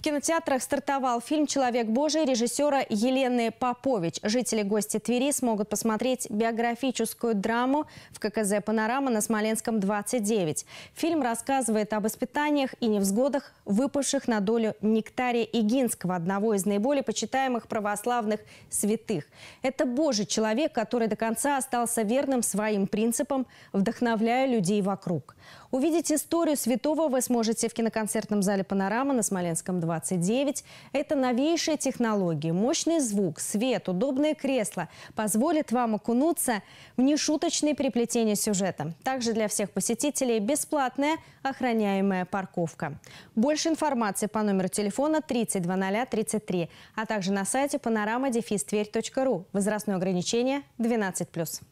В кинотеатрах стартовал фильм «Человек Божий» режиссера Елены Попович. Жители гости Твери смогут посмотреть биографическую драму в ККЗ «Панорама» на Смоленском 29. Фильм рассказывает об испытаниях и невзгодах, выпавших на долю Нектария Игинского, одного из наиболее почитаемых православных святых. Это Божий человек, который до конца остался верным своим принципам, вдохновляя людей вокруг. Увидеть историю святого вы сможете в киноконцертном зале «Панорама» на Смоленском 29. 29. Это новейшие технологии, мощный звук, свет, удобные кресла позволят вам окунуться в нешуточные переплетения сюжета. Также для всех посетителей бесплатная охраняемая парковка. Больше информации по номеру телефона 320033, а также на сайте panorama.defistверь.ру. Возрастное ограничение 12+.